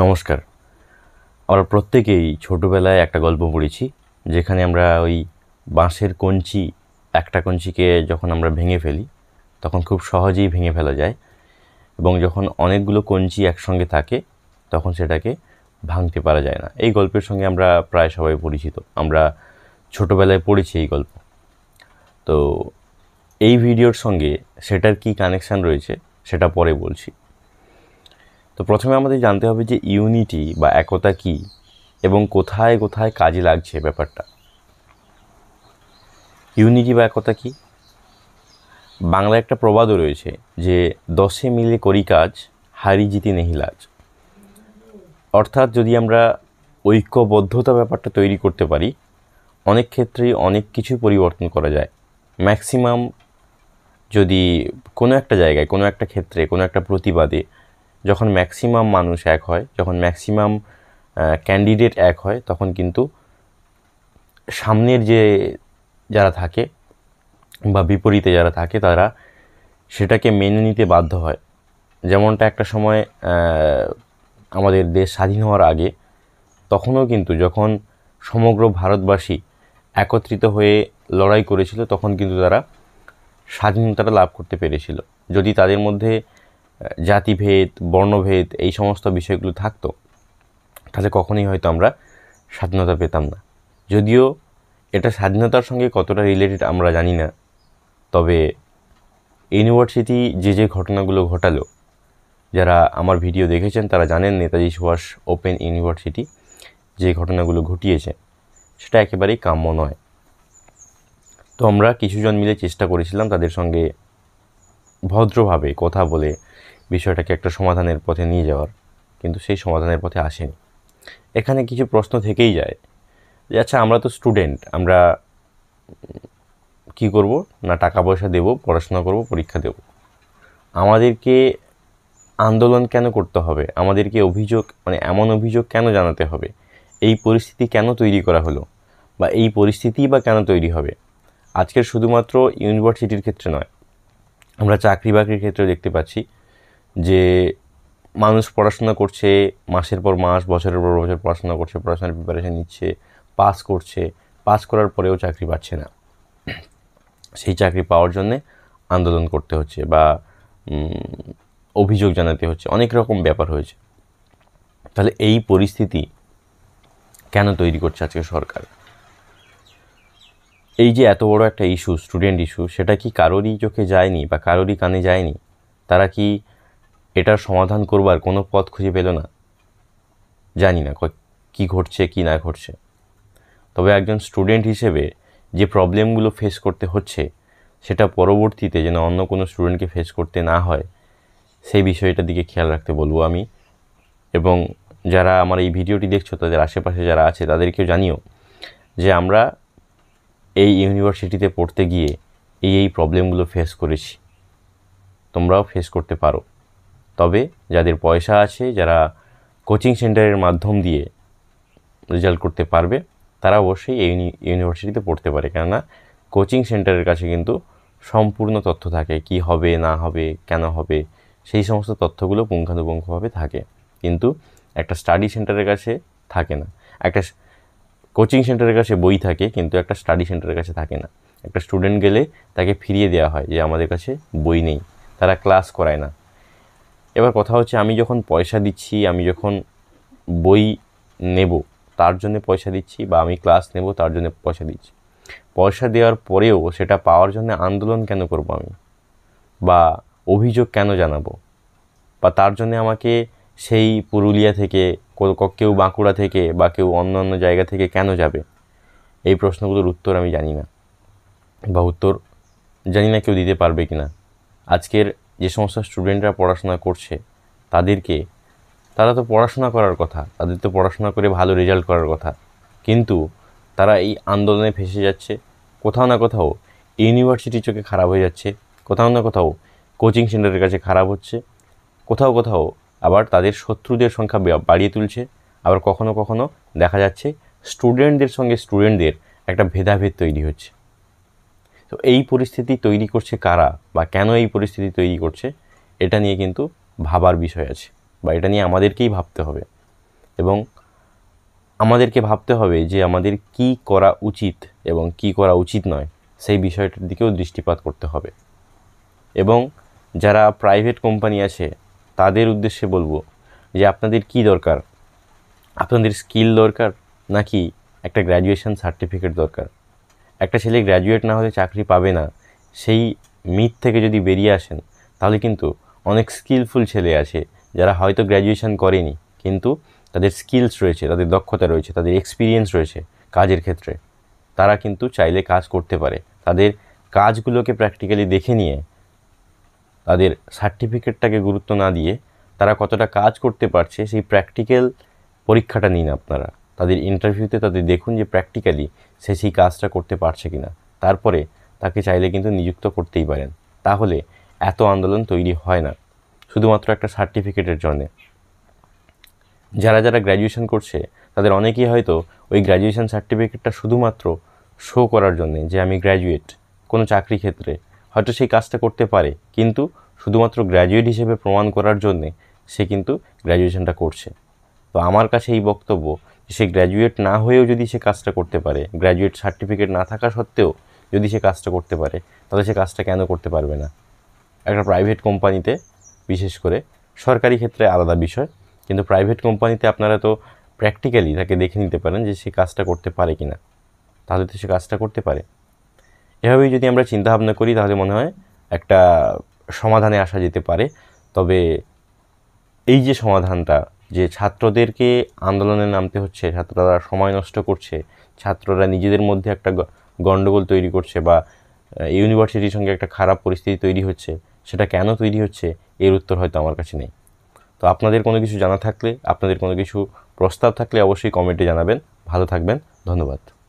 নমস্কার আমরা প্রত্যেকেই ছোটোবেলায় একটা গল্প পড়েছি যেখানে আমরা ওই বাঁশের কঞ্চি একটা কঞ্চিকে যখন আমরা ভেঙে ফেলি তখন খুব সহজেই ভেঙে ফেলা যায় এবং যখন অনেকগুলো কঞ্চি একসঙ্গে থাকে তখন সেটাকে ভাঙতে পারা যায় না এই গল্পের সঙ্গে আমরা প্রায় সবাই পরিচিত আমরা ছোটোবেলায় পড়েছি এই গল্প তো এই ভিডিওর সঙ্গে সেটার কি কানেকশান রয়েছে সেটা পরে বলছি তো প্রথমে আমাদের জানতে হবে যে ইউনিটি বা একতা কি এবং কোথায় কোথায় কাজে লাগছে ব্যাপারটা ইউনিটি বা একতা কি বাংলা একটা প্রবাদও রয়েছে যে দশে মিলে করি কাজ হারি জিতি নেহিলাজ অর্থাৎ যদি আমরা ঐক্যবদ্ধতা ব্যাপারটা তৈরি করতে পারি অনেক ক্ষেত্রেই অনেক কিছু পরিবর্তন করা যায় ম্যাক্সিমাম যদি কোনো একটা জায়গায় কোনো একটা ক্ষেত্রে কোনো একটা প্রতিবাদে যখন ম্যাক্সিমাম মানুষ এক হয় যখন ম্যাক্সিমাম ক্যান্ডিডেট এক হয় তখন কিন্তু সামনের যে যারা থাকে বা বিপরীতে যারা থাকে তারা সেটাকে মেনে নিতে বাধ্য হয় যেমনটা একটা সময় আমাদের দেশ স্বাধীন হওয়ার আগে তখনও কিন্তু যখন সমগ্র ভারতবাসী একত্রিত হয়ে লড়াই করেছিল তখন কিন্তু তারা স্বাধীনতাটা লাভ করতে পেরেছিল যদি তাদের মধ্যে জাতিভেদ বর্ণভেদ এই সমস্ত বিষয়গুলো থাকতো তাহলে কখনোই হয়তো আমরা স্বাধীনতা পেতাম না যদিও এটা স্বাধীনতার সঙ্গে কতটা রিলেটেড আমরা জানি না তবে ইউনিভার্সিটি যে যে ঘটনাগুলো ঘটালো যারা আমার ভিডিও দেখেছেন তারা জানেন নেতাজি সুভাষ ওপেন ইউনিভার্সিটি যে ঘটনাগুলো ঘটিয়েছে সেটা একেবারেই কাম্য নয় তো আমরা কিছুজন মিলে চেষ্টা করেছিলাম তাদের সঙ্গে ভদ্রভাবে কথা বলে বিষয়টাকে একটা সমাধানের পথে নিয়ে যাওয়ার কিন্তু সেই সমাধানের পথে আসেনি এখানে কিছু প্রশ্ন থেকেই যায় যে আচ্ছা আমরা তো স্টুডেন্ট আমরা কি করব না টাকা পয়সা দেব পড়াশোনা করব পরীক্ষা দেব আমাদেরকে আন্দোলন কেন করতে হবে আমাদেরকে অভিযোগ মানে এমন অভিযোগ কেন জানাতে হবে এই পরিস্থিতি কেন তৈরি করা হলো বা এই পরিস্থিতি বা কেন তৈরি হবে আজকের শুধুমাত্র ইউনিভার্সিটির ক্ষেত্রে নয় আমরা চাকরি বাকরির ক্ষেত্রে দেখতে পাচ্ছি যে মানুষ পড়াশোনা করছে মাসের পর মাস বছরের পর বছর পড়াশোনা করছে পড়াশোনার প্রিপারেশান নিচ্ছে পাস করছে পাস করার পরেও চাকরি পাচ্ছে না সেই চাকরি পাওয়ার জন্যে আন্দোলন করতে হচ্ছে বা অভিযোগ জানাতে হচ্ছে অনেক রকম ব্যাপার হয়েছে তাহলে এই পরিস্থিতি কেন তৈরি করছে আজকে সরকার এই যে এত বড় একটা ইস্যু স্টুডেন্ট ইস্যু সেটা কি কারোরই চোখে যায়নি বা কারোরই কানে যায়নি তারা কি এটার সমাধান করবার কোনো পথ খুঁজে পেল না জানি না কি ঘটছে কি না ঘটছে তবে একজন স্টুডেন্ট হিসেবে যে প্রবলেমগুলো ফেস করতে হচ্ছে সেটা পরবর্তীতে যেন অন্য কোনো স্টুডেন্টকে ফেস করতে না হয় সেই বিষয়টার দিকে খেয়াল রাখতে বলবো আমি এবং যারা আমার এই ভিডিওটি দেখছো তাদের আশেপাশে যারা আছে তাদেরকেও জানিও যে আমরা এই ইউনিভার্সিটিতে পড়তে গিয়ে এই এই প্রবলেমগুলো ফেস করেছি তোমরাও ফেস করতে পারো তবে যাদের পয়সা আছে যারা কোচিং সেন্টারের মাধ্যম দিয়ে রেজাল্ট করতে পারবে তারা অবশ্যই এই ইউনিভার্সিটিতে পড়তে পারে কেননা কোচিং সেন্টারের কাছে কিন্তু সম্পূর্ণ তথ্য থাকে কি হবে না হবে কেন হবে সেই সমস্ত তথ্যগুলো পুঙ্খানুপুঙ্খভাবে থাকে কিন্তু একটা স্টাডি সেন্টারের কাছে থাকে না একটা কোচিং সেন্টারের কাছে বই থাকে কিন্তু একটা স্টাডি সেন্টারের কাছে থাকে না একটা স্টুডেন্ট গেলে তাকে ফিরিয়ে দেওয়া হয় যে আমাদের কাছে বই নেই তারা ক্লাস করায় না এবার কথা হচ্ছে আমি যখন পয়সা দিচ্ছি আমি যখন বই নেব তার জন্য পয়সা দিচ্ছি বা আমি ক্লাস নেব তার জন্য পয়সা দিচ্ছি পয়সা দেওয়ার পরেও সেটা পাওয়ার জন্য আন্দোলন কেন করব আমি বা অভিযোগ কেন জানাবো বা তার জন্য আমাকে সেই পুরুলিয়া থেকে কেউ বাঁকুড়া থেকে বা কেউ অন্য অন্য জায়গা থেকে কেন যাবে এই প্রশ্নগুলোর উত্তর আমি জানি না বা উত্তর জানি না কেউ দিতে পারবে কি না আজকের যে সমস্ত স্টুডেন্টরা পড়াশোনা করছে তাদেরকে তারা তো পড়াশোনা করার কথা তাদের তো পড়াশোনা করে ভালো রেজাল্ট করার কথা কিন্তু তারা এই আন্দোলনে ফেসে যাচ্ছে কোথাও না কোথাও ইউনিভার্সিটি চোখে খারাপ হয়ে যাচ্ছে কোথাও না কোথাও কোচিং সেন্টারের কাছে খারাপ হচ্ছে কোথাও কোথাও আবার তাদের শত্রুদের সংখ্যা বাড়িয়ে তুলছে আবার কখনো কখনো দেখা যাচ্ছে স্টুডেন্টদের সঙ্গে স্টুডেন্টদের একটা ভেদাভেদ তৈরি হচ্ছে তো এই পরিস্থিতি তৈরি করছে কারা বা কেন এই পরিস্থিতি তৈরি করছে এটা নিয়ে কিন্তু ভাবার বিষয় আছে বা এটা নিয়ে আমাদেরকেই ভাবতে হবে এবং আমাদেরকে ভাবতে হবে যে আমাদের কি করা উচিত এবং কি করা উচিত নয় সেই বিষয়টার দিকেও দৃষ্টিপাত করতে হবে এবং যারা প্রাইভেট কোম্পানি আছে তাদের উদ্দেশ্যে বলবো যে আপনাদের কি দরকার আপনাদের স্কিল দরকার নাকি একটা গ্র্যাজুয়েশন সার্টিফিকেট দরকার একটা ছেলে গ্র্যাজুয়েট না হলে চাকরি পাবে না সেই মিথ থেকে যদি বেরিয়ে আসেন তাহলে কিন্তু অনেক স্কিলফুল ছেলে আছে যারা হয়তো গ্র্যাজুয়েশন করেনি কিন্তু তাদের স্কিলস রয়েছে তাদের দক্ষতা রয়েছে তাদের এক্সপিরিয়েন্স রয়েছে কাজের ক্ষেত্রে তারা কিন্তু চাইলে কাজ করতে পারে তাদের কাজগুলোকে প্র্যাকটিক্যালি দেখে নিয়ে তাদের সার্টিফিকেটটাকে গুরুত্ব না দিয়ে তারা কতটা কাজ করতে পারছে সেই প্র্যাকটিক্যাল পরীক্ষাটা নিন আপনারা তাদের ইন্টারভিউতে তাদের দেখুন যে প্র্যাকটিক্যালি সে সেই কাজটা করতে পারছে কি না তারপরে তাকে চাইলে কিন্তু নিযুক্ত করতেই পারেন তাহলে এত আন্দোলন তৈরি হয় না শুধুমাত্র একটা সার্টিফিকেটের জন্যে যারা যারা গ্র্যাজুয়েশন করছে তাদের অনেকেই হয়তো ওই গ্র্যাজুয়েশন সার্টিফিকেটটা শুধুমাত্র শো করার জন্যে যে আমি গ্র্যাজুয়েট কোনো চাকরি ক্ষেত্রে হয়তো সেই কাজটা করতে পারে কিন্তু শুধুমাত্র গ্র্যাজুয়েট হিসেবে প্রমাণ করার জন্যে সে কিন্তু গ্র্যাজুয়েশানটা করছে তো আমার কাছে এই বক্তব্য সে গ্র্যাজুয়েট না হয়েও যদি সে কাজটা করতে পারে গ্র্যাজুয়েট সার্টিফিকেট না থাকা সত্ত্বেও যদি সে কাজটা করতে পারে তাহলে সে কাজটা কেন করতে পারবে না একটা প্রাইভেট কোম্পানিতে বিশেষ করে সরকারি ক্ষেত্রে আলাদা বিষয় কিন্তু প্রাইভেট কোম্পানিতে আপনারা তো প্র্যাকটিক্যালি তাকে দেখে নিতে পারেন যে সে কাজটা করতে পারে কি না তাহলে তো সে কাজটা করতে পারে এভাবেই যদি আমরা চিন্তা ভাবনা করি তাহলে মনে হয় একটা সমাধানে আসা যেতে পারে তবে এই যে সমাধানটা যে ছাত্রদেরকে আন্দোলনে নামতে হচ্ছে ছাত্ররা সময় নষ্ট করছে ছাত্ররা নিজেদের মধ্যে একটা গণ্ডগোল তৈরি করছে বা ইউনিভার্সিটির সঙ্গে একটা খারাপ পরিস্থিতি তৈরি হচ্ছে সেটা কেন তৈরি হচ্ছে এর উত্তর হয়তো আমার কাছে নেই তো আপনাদের কোনো কিছু জানা থাকলে আপনাদের কোনো কিছু প্রস্তাব থাকলে অবশ্যই কমেন্টে জানাবেন ভালো থাকবেন ধন্যবাদ